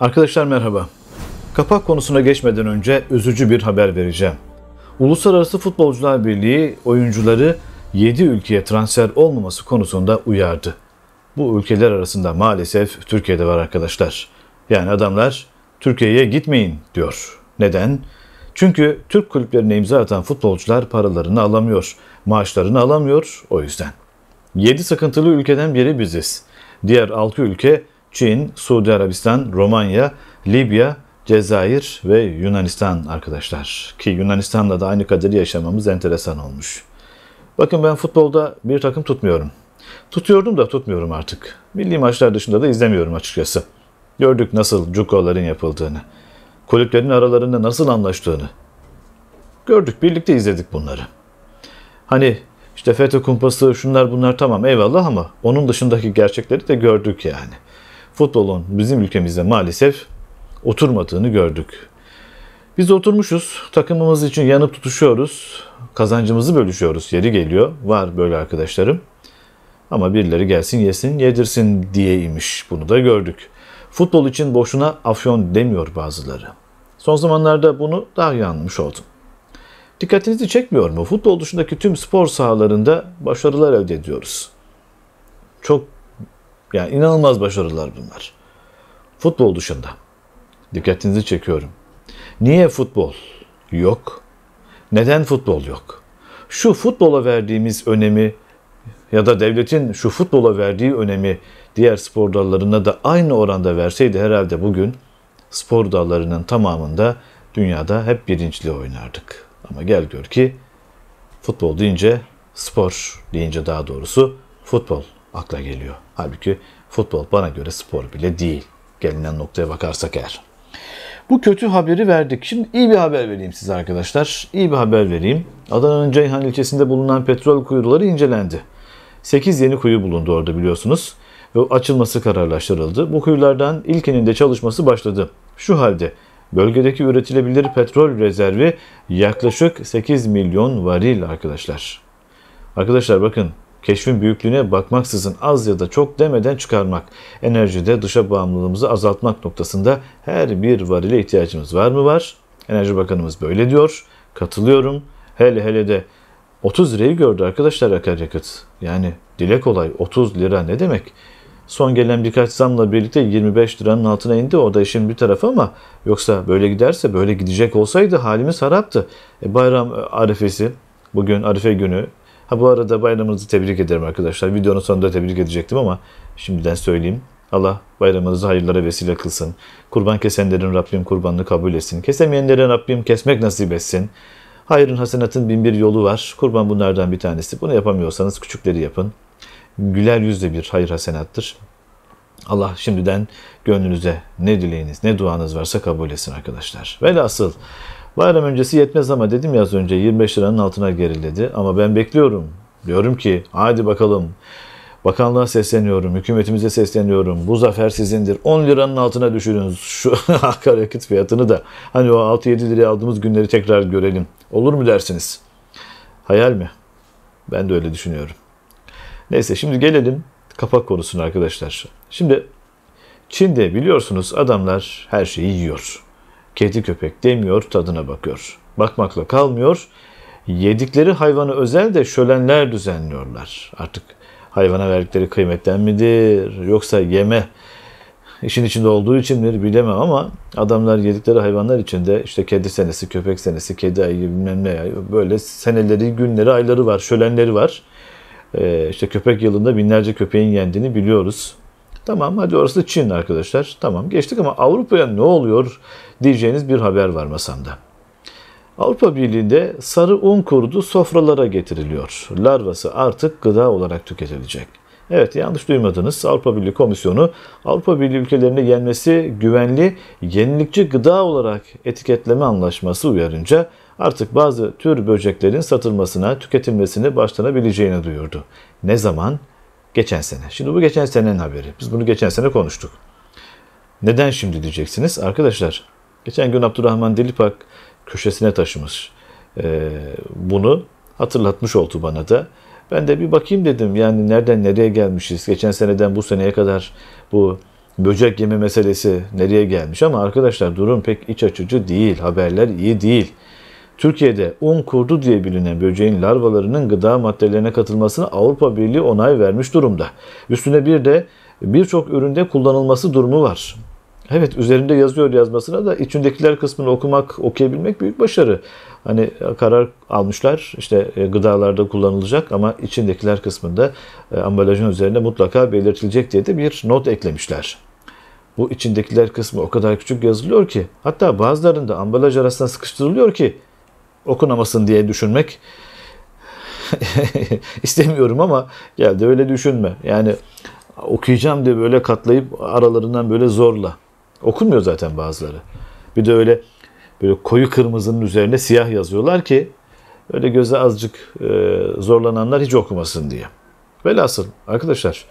Arkadaşlar merhaba. Kapak konusuna geçmeden önce üzücü bir haber vereceğim. Uluslararası Futbolcular Birliği oyuncuları 7 ülkeye transfer olmaması konusunda uyardı. Bu ülkeler arasında maalesef Türkiye'de var arkadaşlar. Yani adamlar Türkiye'ye gitmeyin diyor. Neden? Çünkü Türk kulüplerine imza atan futbolcular paralarını alamıyor, maaşlarını alamıyor o yüzden. 7 sıkıntılı ülkeden biri biziz. Diğer 6 ülke Çin, Suudi Arabistan, Romanya, Libya, Cezayir ve Yunanistan arkadaşlar. Ki Yunanistan'da da aynı kaderi yaşamamız enteresan olmuş. Bakın ben futbolda bir takım tutmuyorum. Tutuyordum da tutmuyorum artık. Milli maçlar dışında da izlemiyorum açıkçası. Gördük nasıl cukoların yapıldığını. Kulüplerin aralarında nasıl anlaştığını. Gördük birlikte izledik bunları. Hani işte FETÖ kumpası şunlar bunlar tamam eyvallah ama onun dışındaki gerçekleri de gördük yani futbolun bizim ülkemizde maalesef oturmadığını gördük. Biz oturmuşuz, takımımız için yanıp tutuşuyoruz, kazancımızı bölüşüyoruz. Yeri geliyor, var böyle arkadaşlarım. Ama birileri gelsin yesin yedirsin diyeymiş. Bunu da gördük. Futbol için boşuna afyon demiyor bazıları. Son zamanlarda bunu daha iyi anlamış oldum. Dikkatinizi çekmiyor mu? Futbol dışındaki tüm spor sahalarında başarılar elde ediyoruz. Çok yani inanılmaz başarılar bunlar. Futbol dışında. Dikkatinizi çekiyorum. Niye futbol yok? Neden futbol yok? Şu futbola verdiğimiz önemi ya da devletin şu futbola verdiği önemi diğer spor dallarına da aynı oranda verseydi herhalde bugün spor dallarının tamamında dünyada hep birincili oynardık. Ama gel gör ki futbol deyince spor deyince daha doğrusu futbol akla geliyor. Halbuki futbol bana göre spor bile değil. Gelinen noktaya bakarsak eğer. Bu kötü haberi verdik. Şimdi iyi bir haber vereyim size arkadaşlar. İyi bir haber vereyim. Adana'nın Ceyhan ilçesinde bulunan petrol kuyuları incelendi. 8 yeni kuyu bulundu orada biliyorsunuz. Ve açılması kararlaştırıldı. Bu kuyulardan ilkinin de çalışması başladı. Şu halde bölgedeki üretilebilir petrol rezervi yaklaşık 8 milyon varil arkadaşlar. Arkadaşlar bakın keşfin büyüklüğüne bakmaksızın az ya da çok demeden çıkarmak, enerjide dışa bağımlılığımızı azaltmak noktasında her bir varile ihtiyacımız var mı var? Enerji Bakanımız böyle diyor. Katılıyorum. Hele hele de 30 lirayı gördü arkadaşlar akaryakıt. Yani dile kolay 30 lira ne demek? Son gelen birkaç zamla birlikte 25 liranın altına indi. O da işin bir tarafı ama yoksa böyle giderse böyle gidecek olsaydı halimiz haraptı. E, bayram e, arifesi bugün Arife günü Ha bu arada bayramınızı tebrik ederim arkadaşlar. Videonun sonunda tebrik edecektim ama şimdiden söyleyeyim. Allah bayramınızı hayırlara vesile kılsın. Kurban kesenlerin Rabbim kurbanını kabul etsin. Kesemeyenlerin Rabbim kesmek nasip etsin. Hayrın hasenatın bin bir yolu var. Kurban bunlardan bir tanesi. Bunu yapamıyorsanız küçükleri yapın. Güler yüzle bir hayır hasenattır. Allah şimdiden gönlünüze ne dileğiniz, ne duanız varsa kabul etsin arkadaşlar. Velhasıl Bayram öncesi yetmez ama dedim ya az önce 25 liranın altına geriledi. Ama ben bekliyorum. Diyorum ki hadi bakalım. Bakanlığa sesleniyorum, hükümetimize sesleniyorum. Bu zafer sizindir. 10 liranın altına düşürün şu akaryakıt fiyatını da. Hani o 6-7 liraya aldığımız günleri tekrar görelim. Olur mu dersiniz? Hayal mi? Ben de öyle düşünüyorum. Neyse şimdi gelelim kapak konusuna arkadaşlar. Şimdi Çin'de biliyorsunuz adamlar her şeyi yiyor. Kedi köpek demiyor, tadına bakıyor. Bakmakla kalmıyor. Yedikleri hayvanı özel de şölenler düzenliyorlar. Artık hayvana verdikleri kıymetten midir yoksa yeme işin içinde olduğu için midir bilemem ama adamlar yedikleri hayvanlar içinde işte kedi senesi, köpek senesi, kedi ayı bilmem ne ayı böyle seneleri, günleri, ayları var, şölenleri var. Ee, işte köpek yılında binlerce köpeğin yendiğini biliyoruz. Tamam hadi orası Çin arkadaşlar. Tamam geçtik ama Avrupa'ya ne oluyor diyeceğiniz bir haber var masamda. Avrupa Birliği'nde sarı un kurdu sofralara getiriliyor. Larvası artık gıda olarak tüketilecek. Evet yanlış duymadınız. Avrupa Birliği Komisyonu Avrupa Birliği ülkelerine yenmesi güvenli yenilikçi gıda olarak etiketleme anlaşması uyarınca artık bazı tür böceklerin satılmasına, tüketilmesine başlanabileceğini duyurdu. Ne zaman? Geçen sene. Şimdi bu geçen senenin haberi. Biz bunu geçen sene konuştuk. Neden şimdi diyeceksiniz? Arkadaşlar, geçen gün Abdurrahman Dilipak köşesine taşımış. Ee, bunu hatırlatmış oldu bana da. Ben de bir bakayım dedim. Yani nereden nereye gelmişiz? Geçen seneden bu seneye kadar bu böcek yeme meselesi nereye gelmiş? Ama arkadaşlar durum pek iç açıcı değil. Haberler iyi değil. Türkiye'de un kurdu diye bilinen böceğin larvalarının gıda maddelerine katılmasına Avrupa Birliği onay vermiş durumda. Üstüne bir de birçok üründe kullanılması durumu var. Evet üzerinde yazıyor yazmasına da içindekiler kısmını okumak, okuyabilmek büyük başarı. Hani karar almışlar işte e, gıdalarda kullanılacak ama içindekiler kısmında e, ambalajın üzerinde mutlaka belirtilecek diye de bir not eklemişler. Bu içindekiler kısmı o kadar küçük yazılıyor ki hatta bazılarında ambalaj arasına sıkıştırılıyor ki okunamasın diye düşünmek istemiyorum ama geldi öyle düşünme. Yani okuyacağım diye böyle katlayıp aralarından böyle zorla. Okunmuyor zaten bazıları. Bir de öyle böyle koyu kırmızının üzerine siyah yazıyorlar ki öyle göze azıcık e, zorlananlar hiç okumasın diye. Velhasıl arkadaşlar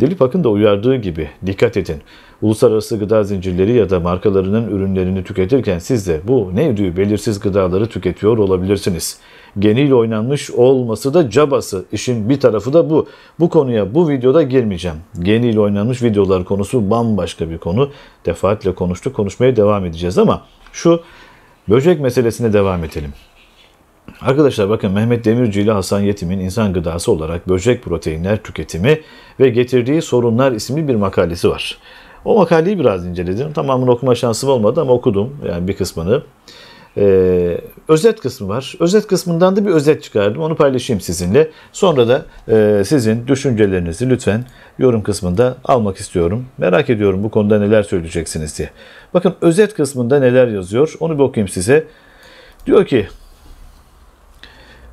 Dilip Akın da uyardığı gibi dikkat edin. Uluslararası gıda zincirleri ya da markalarının ürünlerini tüketirken siz de bu ne belirsiz gıdaları tüketiyor olabilirsiniz. Geniyle oynanmış olması da cabası. İşin bir tarafı da bu. Bu konuya bu videoda girmeyeceğim. Geniyle oynanmış videolar konusu bambaşka bir konu. Defaatle konuştuk, konuşmaya devam edeceğiz ama şu böcek meselesine devam edelim. Arkadaşlar bakın Mehmet Demirci ile Hasan Yetim'in insan gıdası olarak böcek proteinler tüketimi ve getirdiği sorunlar isimli bir makalesi var. O makaleyi biraz inceledim. Tamamını okuma şansım olmadı ama okudum yani bir kısmını. Ee, özet kısmı var. Özet kısmından da bir özet çıkardım. Onu paylaşayım sizinle. Sonra da e, sizin düşüncelerinizi lütfen yorum kısmında almak istiyorum. Merak ediyorum bu konuda neler söyleyeceksiniz diye. Bakın özet kısmında neler yazıyor. Onu bir okuyayım size. Diyor ki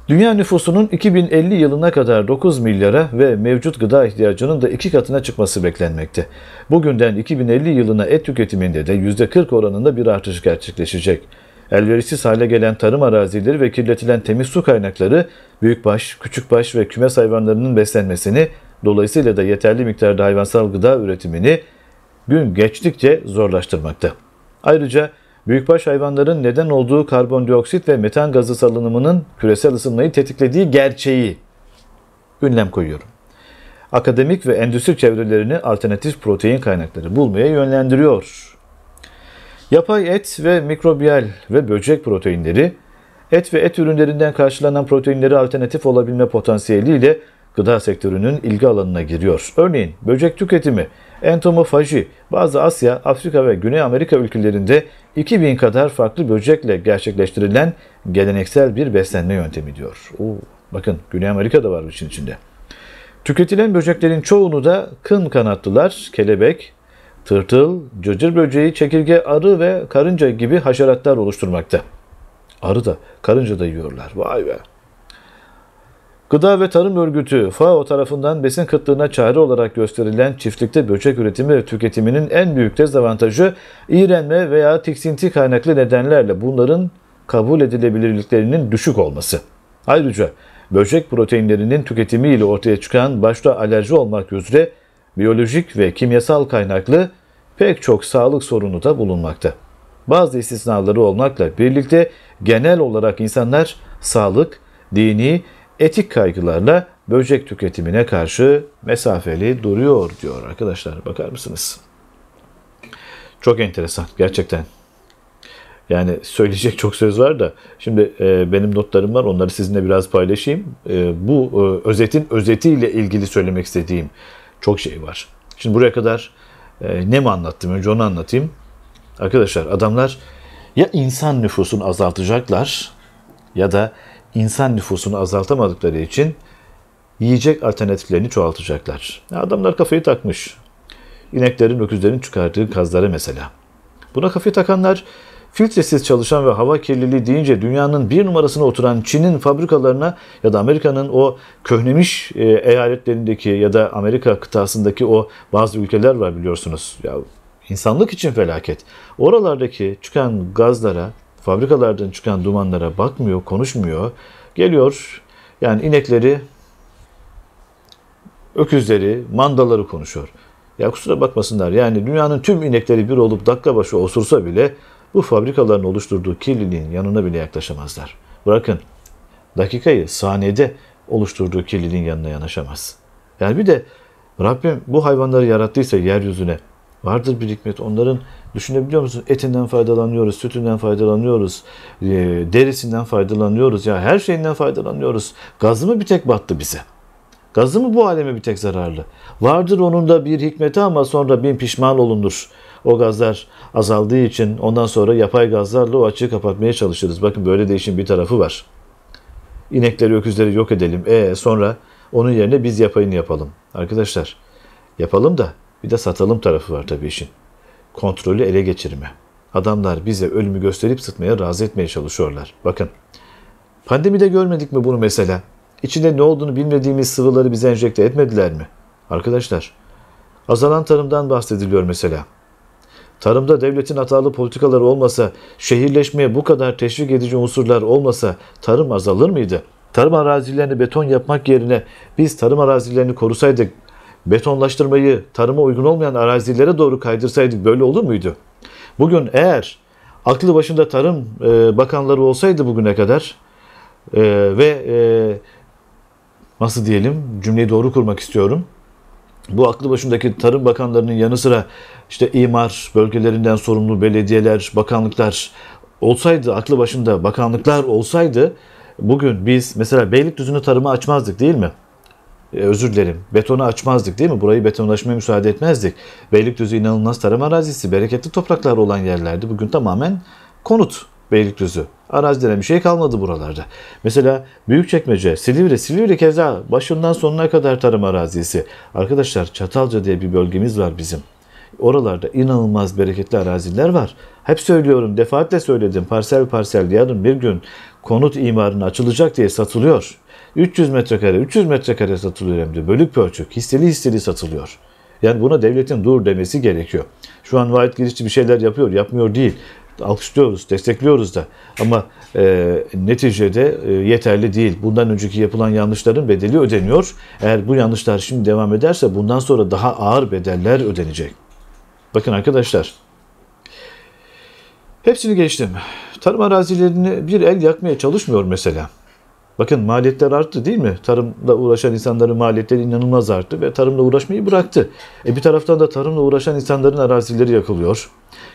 Dünya nüfusunun 2050 yılına kadar 9 milyara ve mevcut gıda ihtiyacının da iki katına çıkması beklenmekte. Bugünden 2050 yılına et tüketiminde de %40 oranında bir artış gerçekleşecek. Elverişsiz hale gelen tarım arazileri ve kirletilen temiz su kaynakları büyükbaş, küçükbaş ve kümes hayvanlarının beslenmesini, dolayısıyla da yeterli miktarda hayvansal gıda üretimini gün geçtikçe zorlaştırmakta. Ayrıca büyükbaş hayvanların neden olduğu karbondioksit ve metan gazı salınımının küresel ısınmayı tetiklediği gerçeği ünlem koyuyorum. Akademik ve endüstri çevrelerini alternatif protein kaynakları bulmaya yönlendiriyor. Yapay et ve mikrobiyal ve böcek proteinleri, et ve et ürünlerinden karşılanan proteinleri alternatif olabilme potansiyeliyle gıda sektörünün ilgi alanına giriyor. Örneğin böcek tüketimi Entomofaji bazı Asya, Afrika ve Güney Amerika ülkelerinde 2000 kadar farklı böcekle gerçekleştirilen geleneksel bir beslenme yöntemi diyor. Oo, bakın Güney Amerika'da var bu işin içinde. Tüketilen böceklerin çoğunu da kın kanatlılar, kelebek, tırtıl, cırcır böceği, çekirge, arı ve karınca gibi haşeratlar oluşturmakta. Arı da, karınca da yiyorlar. Vay be. Gıda ve Tarım Örgütü FAO tarafından besin kıtlığına çare olarak gösterilen çiftlikte böcek üretimi ve tüketiminin en büyük dezavantajı iğrenme veya tiksinti kaynaklı nedenlerle bunların kabul edilebilirliklerinin düşük olması. Ayrıca böcek proteinlerinin tüketimiyle ortaya çıkan başta alerji olmak üzere biyolojik ve kimyasal kaynaklı pek çok sağlık sorunu da bulunmakta. Bazı istisnaları olmakla birlikte genel olarak insanlar sağlık, dini etik kaygılarla böcek tüketimine karşı mesafeli duruyor diyor arkadaşlar. Bakar mısınız? Çok enteresan gerçekten. Yani söyleyecek çok söz var da şimdi e, benim notlarım var onları sizinle biraz paylaşayım. E, bu e, özetin özetiyle ilgili söylemek istediğim çok şey var. Şimdi buraya kadar e, ne mi anlattım önce onu anlatayım. Arkadaşlar adamlar ya insan nüfusunu azaltacaklar ya da insan nüfusunu azaltamadıkları için yiyecek alternatiflerini çoğaltacaklar. Adamlar kafayı takmış. İneklerin, öküzlerin çıkardığı kazları mesela. Buna kafayı takanlar filtresiz çalışan ve hava kirliliği deyince dünyanın bir numarasına oturan Çin'in fabrikalarına ya da Amerika'nın o köhnemiş e, eyaletlerindeki ya da Amerika kıtasındaki o bazı ülkeler var biliyorsunuz. Ya insanlık için felaket. Oralardaki çıkan gazlara fabrikalardan çıkan dumanlara bakmıyor, konuşmuyor. Geliyor yani inekleri, öküzleri, mandaları konuşuyor. Ya kusura bakmasınlar yani dünyanın tüm inekleri bir olup dakika başı osursa bile bu fabrikaların oluşturduğu kirliliğin yanına bile yaklaşamazlar. Bırakın dakikayı saniyede oluşturduğu kirliliğin yanına yanaşamaz. Yani bir de Rabbim bu hayvanları yarattıysa yeryüzüne Vardır bir hikmet. Onların düşünebiliyor musun? Etinden faydalanıyoruz, sütünden faydalanıyoruz, e, derisinden faydalanıyoruz. Ya her şeyinden faydalanıyoruz. Gazı mı bir tek battı bize? Gazı mı bu aleme bir tek zararlı? Vardır onun da bir hikmeti ama sonra bin pişman olunur. O gazlar azaldığı için ondan sonra yapay gazlarla o açığı kapatmaya çalışırız. Bakın böyle de işin bir tarafı var. İnekleri, öküzleri yok edelim. E sonra onun yerine biz yapayını yapalım. Arkadaşlar yapalım da bir de satalım tarafı var tabii işin. Kontrolü ele geçirme. Adamlar bize ölümü gösterip sıtmaya razı etmeye çalışıyorlar. Bakın. Pandemide görmedik mi bunu mesela? İçinde ne olduğunu bilmediğimiz sıvıları bize enjekte etmediler mi? Arkadaşlar, azalan tarımdan bahsediliyor mesela. Tarımda devletin hatalı politikaları olmasa, şehirleşmeye bu kadar teşvik edici unsurlar olmasa tarım azalır mıydı? Tarım arazilerini beton yapmak yerine biz tarım arazilerini korusaydık betonlaştırmayı tarıma uygun olmayan arazilere doğru kaydırsaydık böyle olur muydu? Bugün eğer aklı başında tarım e, bakanları olsaydı bugüne kadar e, ve e, nasıl diyelim cümleyi doğru kurmak istiyorum. Bu aklı başındaki tarım bakanlarının yanı sıra işte imar bölgelerinden sorumlu belediyeler, bakanlıklar olsaydı, aklı başında bakanlıklar olsaydı bugün biz mesela Beylikdüzü'nü tarıma açmazdık değil mi? Ee, özür dilerim betonu açmazdık değil mi? Burayı betonlaşmaya müsaade etmezdik. Beylikdüzü inanılmaz tarım arazisi, bereketli topraklar olan yerlerdi. Bugün tamamen konut Beylikdüzü. Arazilere bir şey kalmadı buralarda. Mesela Büyükçekmece, Silivri, Silivri keza başından sonuna kadar tarım arazisi. Arkadaşlar Çatalca diye bir bölgemiz var bizim. Oralarda inanılmaz bereketli araziler var. Hep söylüyorum, defaatle söyledim. Parsel parsel yarın bir gün konut imarına açılacak diye satılıyor. 300 metrekare, 300 metrekare satılıyor hem de bölük pörçük. Hisseli hisseli satılıyor. Yani buna devletin dur demesi gerekiyor. Şu an vaat Girişçi bir şeyler yapıyor, yapmıyor değil. Alkışlıyoruz, destekliyoruz da. Ama e, neticede e, yeterli değil. Bundan önceki yapılan yanlışların bedeli ödeniyor. Eğer bu yanlışlar şimdi devam ederse bundan sonra daha ağır bedeller ödenecek. Bakın arkadaşlar. Hepsini geçtim. Tarım arazilerini bir el yakmaya çalışmıyor mesela. Bakın maliyetler arttı değil mi? Tarımda uğraşan insanların maliyetleri inanılmaz arttı ve tarımla uğraşmayı bıraktı. E bir taraftan da tarımla uğraşan insanların arazileri yakılıyor.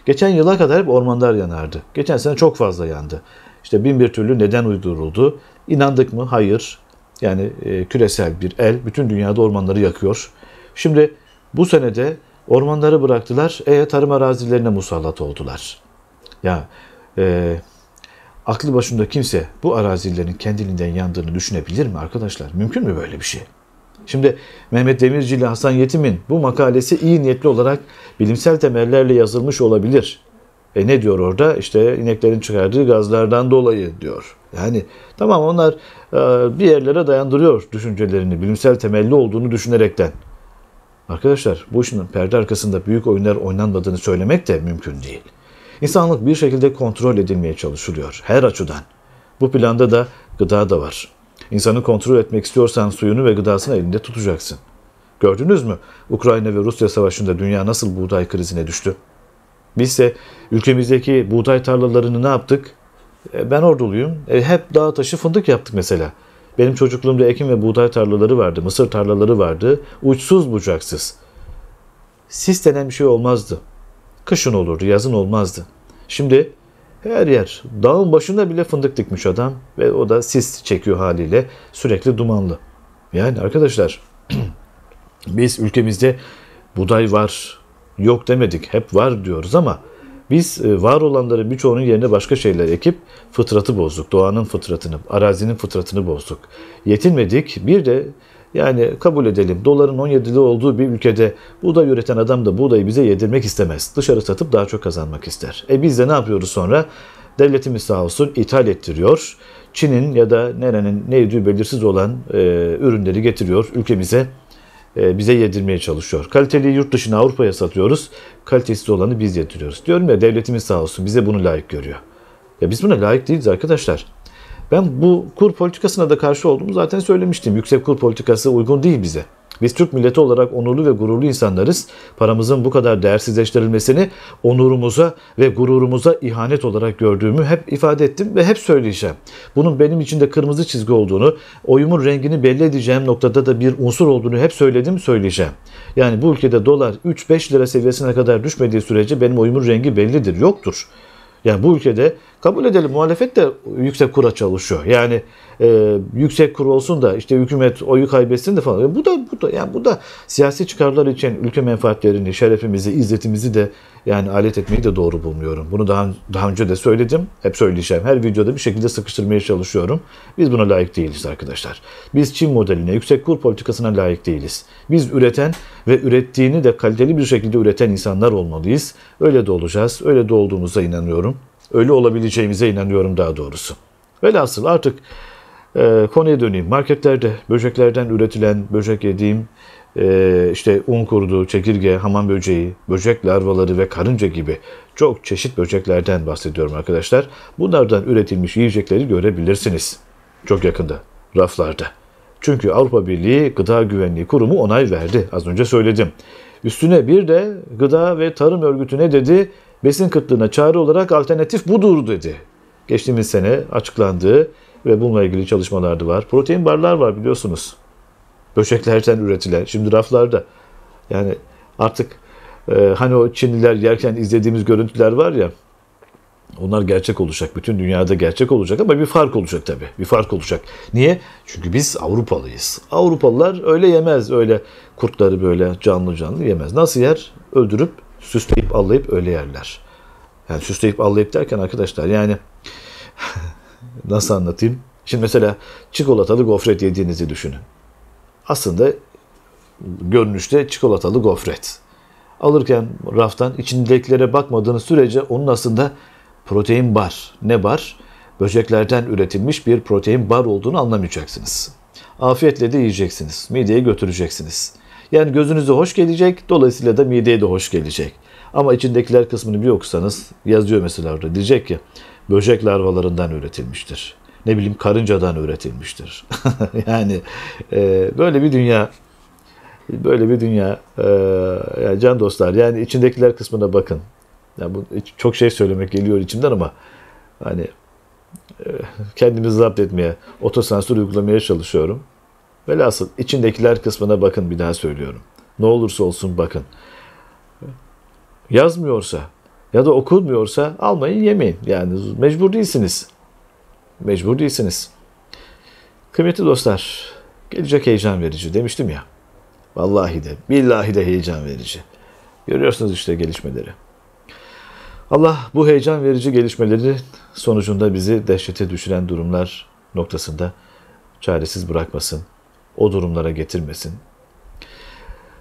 Geçen yıla kadar hep ormanlar yanardı. Geçen sene çok fazla yandı. İşte bin bir türlü neden uyduruldu. İnandık mı? Hayır. Yani e, küresel bir el bütün dünyada ormanları yakıyor. Şimdi bu senede ormanları bıraktılar. E tarım arazilerine musallat oldular. Ya e, aklı başında kimse bu arazilerin kendiliğinden yandığını düşünebilir mi arkadaşlar? Mümkün mü böyle bir şey? Şimdi Mehmet Demirci ile Hasan Yetim'in bu makalesi iyi niyetli olarak bilimsel temellerle yazılmış olabilir. E ne diyor orada? İşte ineklerin çıkardığı gazlardan dolayı diyor. Yani tamam onlar e, bir yerlere dayandırıyor düşüncelerini, bilimsel temelli olduğunu düşünerekten. Arkadaşlar bu işin perde arkasında büyük oyunlar oynanmadığını söylemek de mümkün değil. İnsanlık bir şekilde kontrol edilmeye çalışılıyor her açıdan. Bu planda da gıda da var. İnsanı kontrol etmek istiyorsan suyunu ve gıdasını elinde tutacaksın. Gördünüz mü? Ukrayna ve Rusya savaşında dünya nasıl buğday krizine düştü? Bizse ülkemizdeki buğday tarlalarını ne yaptık? E, ben orduluyum. E, hep dağ taşı fındık yaptık mesela. Benim çocukluğumda ekim ve buğday tarlaları vardı, mısır tarlaları vardı. Uçsuz bucaksız. Sis denen bir şey olmazdı. Kışın olur, yazın olmazdı. Şimdi her yer, dağın başında bile fındık dikmiş adam ve o da sis çekiyor haliyle sürekli dumanlı. Yani arkadaşlar biz ülkemizde buday var, yok demedik, hep var diyoruz ama biz e, var olanları birçoğunun yerine başka şeyler ekip fıtratı bozduk. Doğanın fıtratını, arazinin fıtratını bozduk. Yetinmedik. Bir de yani kabul edelim doların 17 lira olduğu bir ülkede buğday üreten adam da buğdayı bize yedirmek istemez. Dışarı satıp daha çok kazanmak ister. E biz de ne yapıyoruz sonra? Devletimiz sağ olsun ithal ettiriyor. Çin'in ya da nerenin neydi belirsiz olan e, ürünleri getiriyor ülkemize e, bize yedirmeye çalışıyor. Kaliteli yurt dışına Avrupa'ya satıyoruz. Kalitesiz olanı biz yediriyoruz. Diyorum ya devletimiz sağ olsun bize bunu layık görüyor. Ya biz buna layık değiliz arkadaşlar. Ben bu kur politikasına da karşı olduğumu zaten söylemiştim. Yüksek kur politikası uygun değil bize. Biz Türk milleti olarak onurlu ve gururlu insanlarız. Paramızın bu kadar değersizleştirilmesini onurumuza ve gururumuza ihanet olarak gördüğümü hep ifade ettim ve hep söyleyeceğim. Bunun benim için de kırmızı çizgi olduğunu, oyumun rengini belli edeceğim noktada da bir unsur olduğunu hep söyledim, söyleyeceğim. Yani bu ülkede dolar 3-5 lira seviyesine kadar düşmediği sürece benim oyumun rengi bellidir, yoktur. Yani bu ülkede kabul edelim muhalefet de yüksek kura çalışıyor. Yani e, yüksek kur olsun da işte hükümet oyu kaybetsin de falan. E, bu da bu da yani bu da siyasi çıkarlar için ülke menfaatlerini, şerefimizi, izzetimizi de yani alet etmeyi de doğru bulmuyorum. Bunu daha daha önce de söyledim. Hep söyleyeceğim. Her videoda bir şekilde sıkıştırmaya çalışıyorum. Biz buna layık değiliz arkadaşlar. Biz Çin modeline, yüksek kur politikasına layık değiliz. Biz üreten ve ürettiğini de kaliteli bir şekilde üreten insanlar olmalıyız. Öyle de olacağız. Öyle de olduğumuza inanıyorum. Öyle olabileceğimize inanıyorum daha doğrusu. Velhasıl artık e, konuya döneyim. Marketlerde böceklerden üretilen böcek yediğim e, işte un kurdu, çekirge, hamam böceği, böcek larvaları ve karınca gibi çok çeşit böceklerden bahsediyorum arkadaşlar. Bunlardan üretilmiş yiyecekleri görebilirsiniz. Çok yakında raflarda. Çünkü Avrupa Birliği Gıda Güvenliği Kurumu onay verdi. Az önce söyledim. Üstüne bir de Gıda ve Tarım Örgütü ne dedi? Besin kıtlığına çağrı olarak alternatif budur dedi. Geçtiğimiz sene açıklandığı ve bununla ilgili çalışmalar da var. Protein barlar var biliyorsunuz. Böceklerden üretilen. Şimdi raflarda. Yani artık e, hani o Çinliler yerken izlediğimiz görüntüler var ya. Onlar gerçek olacak. Bütün dünyada gerçek olacak ama bir fark olacak tabii. Bir fark olacak. Niye? Çünkü biz Avrupalıyız. Avrupalılar öyle yemez. Öyle kurtları böyle canlı canlı yemez. Nasıl yer? Öldürüp, süsleyip, allayıp öyle yerler. Yani süsleyip, allayıp derken arkadaşlar yani nasıl anlatayım? Şimdi mesela çikolatalı gofret yediğinizi düşünün. Aslında görünüşte çikolatalı gofret. Alırken raftan içindekilere bakmadığınız sürece onun aslında protein bar. Ne bar? Böceklerden üretilmiş bir protein bar olduğunu anlamayacaksınız. Afiyetle de yiyeceksiniz. Mideye götüreceksiniz. Yani gözünüze hoş gelecek, dolayısıyla da mideye de hoş gelecek. Ama içindekiler kısmını bir okusanız yazıyor mesela orada. Diyecek ki böcek larvalarından üretilmiştir. Ne bileyim karıncadan üretilmiştir. yani e, böyle bir dünya böyle bir dünya e, yani can dostlar yani içindekiler kısmına bakın. Yani bu, çok şey söylemek geliyor içimden ama hani e, kendimizi zapt etmeye, otosansür uygulamaya çalışıyorum. Velhasıl içindekiler kısmına bakın bir daha söylüyorum. Ne olursa olsun bakın. Yazmıyorsa, ya da okunmuyorsa almayın yemeyin. Yani mecbur değilsiniz. Mecbur değilsiniz. Kıymetli dostlar, gelecek heyecan verici demiştim ya. Vallahi de, billahi de heyecan verici. Görüyorsunuz işte gelişmeleri. Allah bu heyecan verici gelişmeleri sonucunda bizi dehşete düşüren durumlar noktasında çaresiz bırakmasın. O durumlara getirmesin.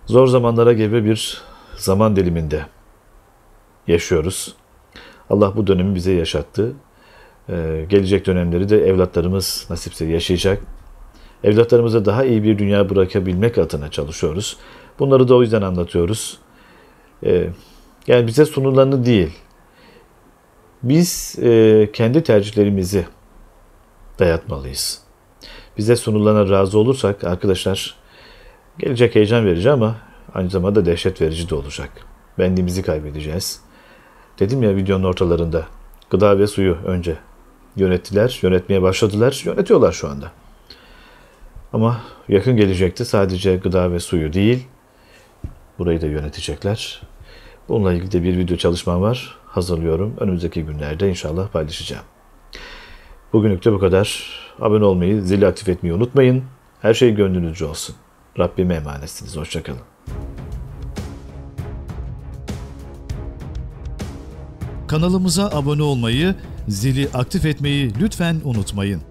Zor zamanlara gebe bir zaman diliminde yaşıyoruz. Allah bu dönemi bize yaşattı. Ee, gelecek dönemleri de evlatlarımız nasipse yaşayacak. Evlatlarımıza daha iyi bir dünya bırakabilmek adına çalışıyoruz. Bunları da o yüzden anlatıyoruz. Ee, yani bize sunulanı değil. Biz e, kendi tercihlerimizi dayatmalıyız. Bize sunulana razı olursak arkadaşlar gelecek heyecan verici ama aynı zamanda dehşet verici de olacak. Bendiğimizi kaybedeceğiz. Dedim ya videonun ortalarında. Gıda ve suyu önce. Yönettiler, yönetmeye başladılar, yönetiyorlar şu anda. Ama yakın gelecekte sadece gıda ve suyu değil, burayı da yönetecekler. Bununla ilgili de bir video çalışmam var. Hazırlıyorum. Önümüzdeki günlerde inşallah paylaşacağım. Bugünlük de bu kadar. Abone olmayı, zili aktif etmeyi unutmayın. Her şey gönlünüzce olsun. Rabbime emanetsiniz. Hoşçakalın. Kanalımıza abone olmayı, zili aktif etmeyi lütfen unutmayın.